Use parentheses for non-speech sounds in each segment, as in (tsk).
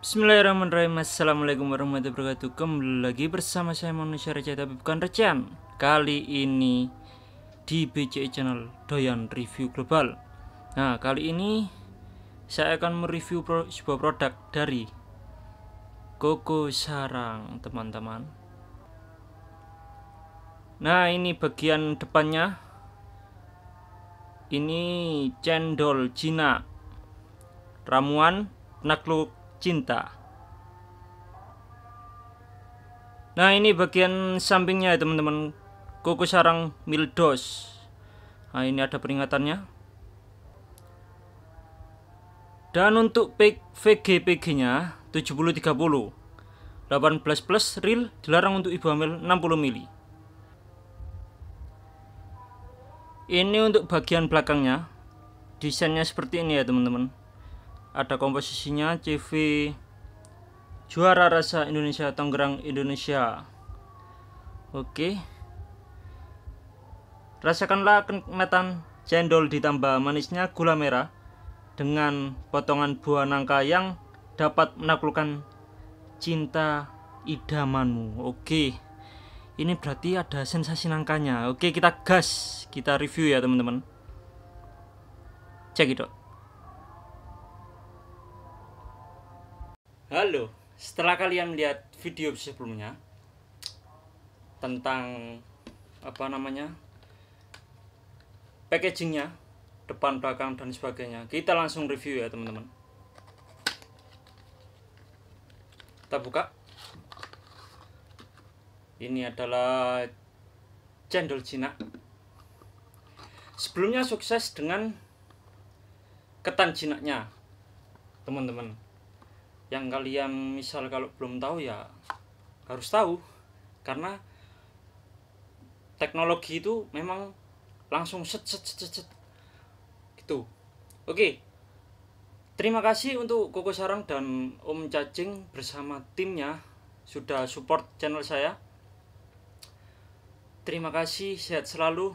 Bismillahirrahmanirrahim Assalamualaikum warahmatullahi wabarakatuh Kembali lagi bersama saya manusia Reca tapi bukan Recan Kali ini di BCE channel Doyan Review Global Nah kali ini saya akan mereview pro sebuah produk dari Koko Sarang teman-teman Nah ini bagian depannya Ini cendol Cina Ramuan penakluk cinta. Nah ini bagian sampingnya ya teman-teman kuku sarang mildos Nah ini ada peringatannya Dan untuk VG-PG nya 7030. 18 plus real dilarang untuk ibu hamil 60 mili Ini untuk bagian belakangnya Desainnya seperti ini ya teman-teman ada komposisinya CV Juara Rasa Indonesia Tangerang Indonesia Oke Rasakanlah kenikmatan cendol ditambah manisnya gula merah dengan potongan buah nangka yang dapat menaklukkan cinta idamanmu. Oke. Ini berarti ada sensasi nangkanya. Oke, kita gas, kita review ya, teman-teman. Cek it out. Halo, setelah kalian lihat video sebelumnya tentang apa namanya packagingnya depan belakang dan sebagainya kita langsung review ya teman-teman kita buka ini adalah cendol Cina sebelumnya sukses dengan ketan cina nya, teman-teman yang kalian misal kalau belum tahu ya harus tahu karena teknologi itu memang langsung set set set set, set. gitu oke terima kasih untuk Koko Sarang dan Om Cacing bersama timnya sudah support channel saya terima kasih sehat selalu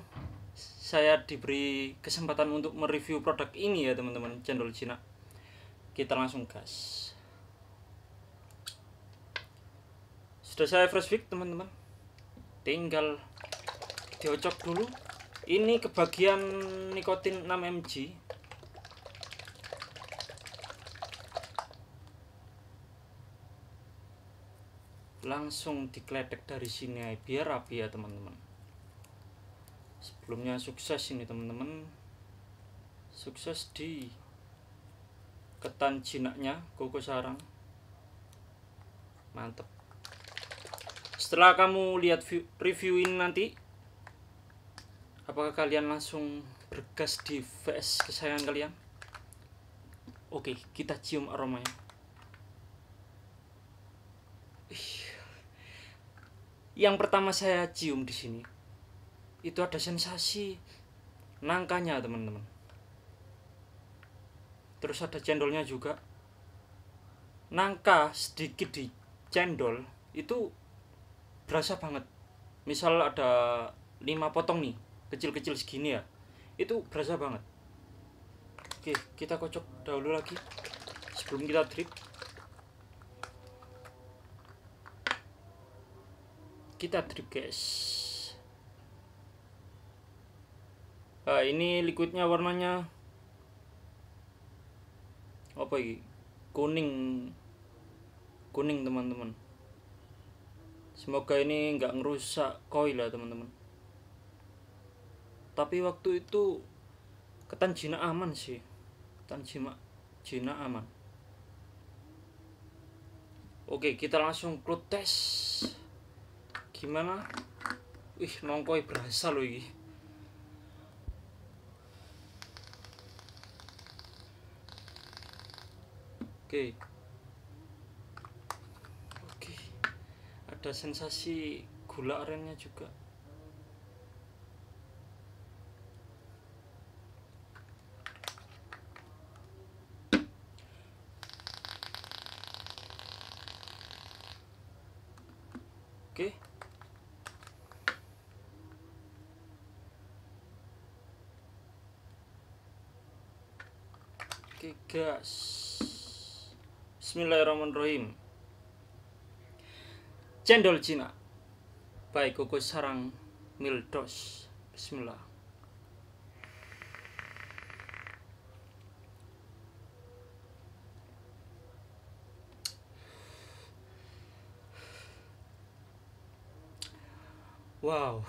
saya diberi kesempatan untuk mereview produk ini ya teman-teman channel Cina kita langsung gas sudah saya first week teman-teman tinggal diocok dulu ini kebagian nikotin 6 mg langsung dikledek dari sini ya, biar rapi ya teman-teman sebelumnya sukses ini teman-teman sukses di ketan jinaknya koko sarang mantep setelah kamu lihat view, review ini nanti apakah kalian langsung bergas di VS kesayangan kalian oke kita cium aromanya yang pertama saya cium di sini itu ada sensasi nangkanya teman-teman terus ada cendolnya juga nangka sedikit di cendol itu berasa banget misal ada lima potong nih kecil-kecil segini ya itu berasa banget oke kita kocok dahulu lagi sebelum kita drip kita drip guys nah, ini liquidnya warnanya apa ini kuning kuning teman-teman semoga ini nggak ngerusak koil lah teman-teman tapi waktu itu ketan jina aman sih ketan jina, aman oke kita langsung cloud test gimana wih nongkoi berasa loh ini oke ada sensasi gula arennya juga Oke. Oke, okay, guys. Bismillahirrahmanirrahim cendol Cina baik kukus sarang mildos bismillah wow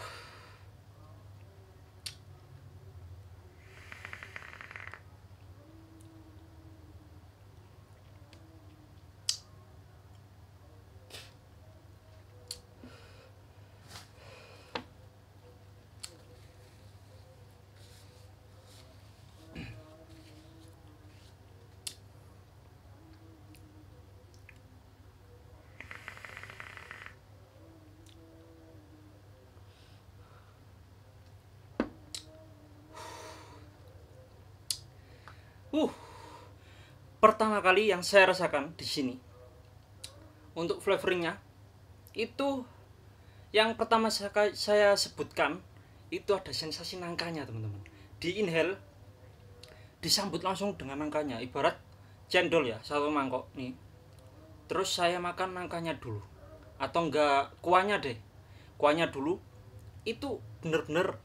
pertama kali yang saya rasakan di sini untuk flavoringnya itu yang pertama saya, saya sebutkan itu ada sensasi nangkanya teman-teman di inhale disambut langsung dengan nangkanya ibarat cendol ya satu mangkok nih terus saya makan nangkanya dulu atau enggak kuahnya deh kuahnya dulu itu bener-bener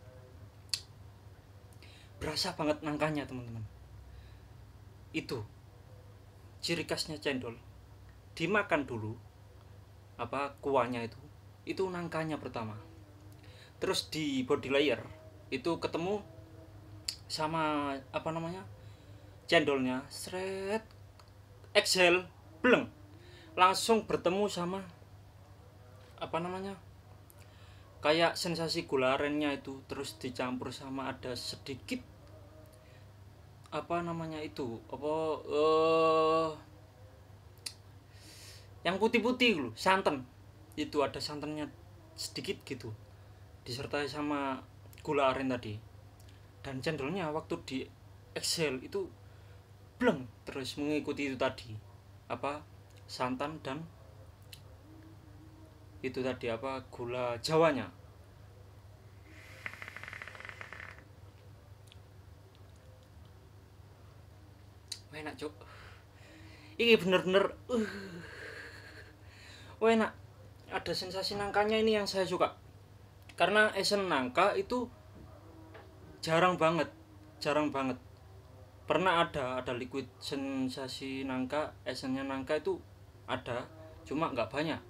(tsk) berasa banget nangkanya teman-teman itu ciri khasnya cendol dimakan dulu apa kuahnya itu itu nangkanya pertama terus di body layer itu ketemu sama apa namanya cendolnya seret exhale beleng langsung bertemu sama apa namanya kayak sensasi gularennya itu terus dicampur sama ada sedikit apa namanya itu apa uh, yang putih-putih loh santan itu ada santannya sedikit gitu disertai sama gula aren tadi dan cendolnya waktu di Excel itu bleng terus mengikuti itu tadi apa santan dan itu tadi apa gula jawanya enak cuk ini bener-bener uh, enak ada sensasi nangkanya ini yang saya suka karena esen nangka itu jarang banget jarang banget pernah ada ada liquid sensasi nangka esennya nangka itu ada cuma nggak banyak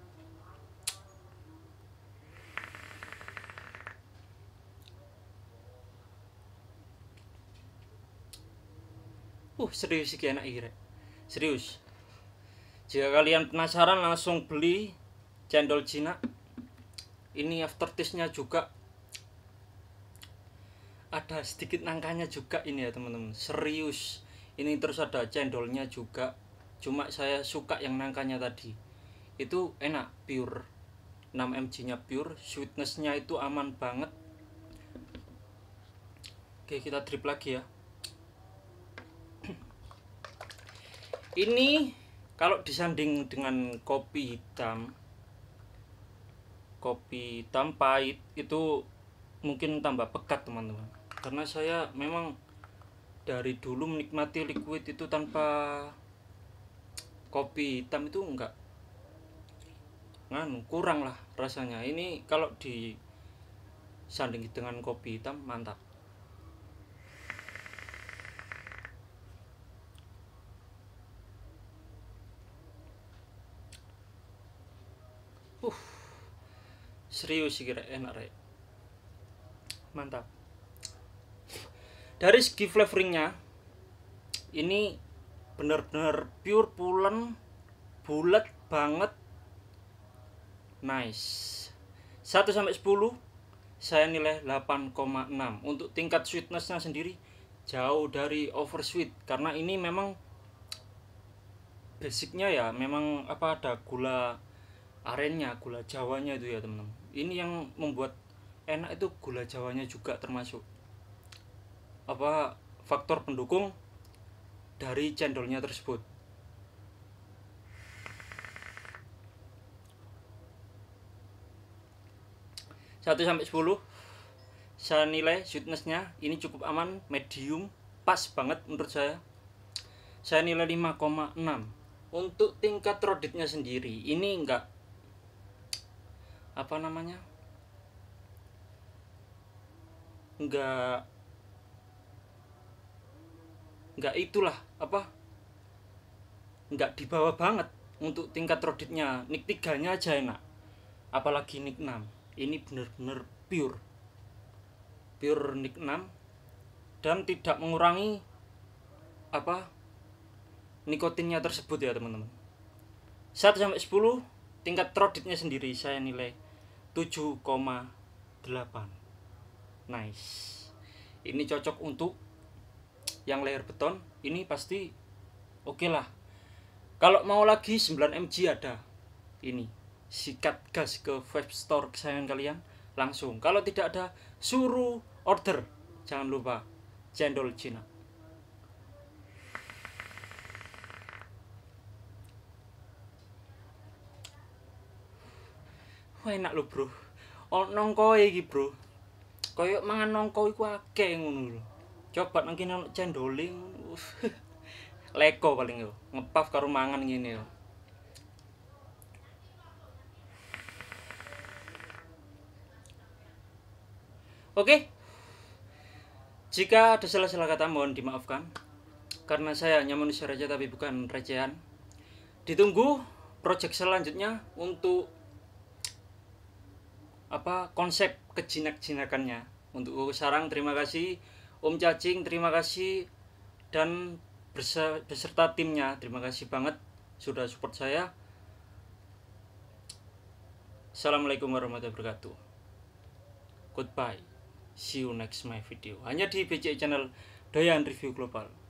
uh serius sih anak irek serius jika kalian penasaran langsung beli cendol Cina ini aftertaste-nya juga ada sedikit nangkanya juga ini ya teman-teman serius ini terus ada cendolnya juga cuma saya suka yang nangkanya tadi itu enak pure 6 mg nya pure sweetness nya itu aman banget oke kita drip lagi ya ini kalau disanding dengan kopi hitam kopi hitam pahit itu mungkin tambah pekat teman-teman karena saya memang dari dulu menikmati liquid itu tanpa kopi hitam itu enggak nganu kurang lah rasanya ini kalau disanding dengan kopi hitam mantap serius sih kira enak rek mantap dari segi flavoringnya ini bener-bener pure pulen bulat banget nice 1 sampai 10 saya nilai 8,6 untuk tingkat sweetnessnya sendiri jauh dari oversweet karena ini memang basicnya ya memang apa ada gula arennya gula jawanya itu ya teman-teman ini yang membuat enak itu gula jawanya juga termasuk apa faktor pendukung dari cendolnya tersebut satu sampai sepuluh saya nilai sweetnessnya ini cukup aman medium pas banget menurut saya saya nilai 5,6 untuk tingkat roditnya sendiri ini enggak apa namanya nggak nggak itulah apa nggak dibawa banget untuk tingkat roditnya nik tiganya aja enak apalagi nik 6 ini bener-bener pure pure nik 6 dan tidak mengurangi apa nikotinnya tersebut ya teman-teman 1 sampai 10 tingkat troditnya sendiri saya nilai 7,8 nice ini cocok untuk yang leher beton ini pasti oke okay lah kalau mau lagi 9 mg ada ini sikat gas ke web store kesayangan kalian langsung kalau tidak ada suruh order jangan lupa cendol Cina Wah enak lho, Bro. Ono nongkoe iki, Bro. Kayak mangan nongko iku akeh ngono lho. Coba nang kene ono cendole (laughs) Leko paling yo. Ngepaf karo mangan ngene yo. Oke. Jika ada salah-salah kata mohon dimaafkan. Karena saya hanya manusia raja tapi bukan rajaan Ditunggu project selanjutnya untuk apa konsep kejinak-jinakannya. Untuk sarang terima kasih, Om Cacing terima kasih dan beserta timnya terima kasih banget sudah support saya. Assalamualaikum warahmatullahi wabarakatuh. Goodbye. See you next my video. Hanya di BCI channel Dayan Review Global.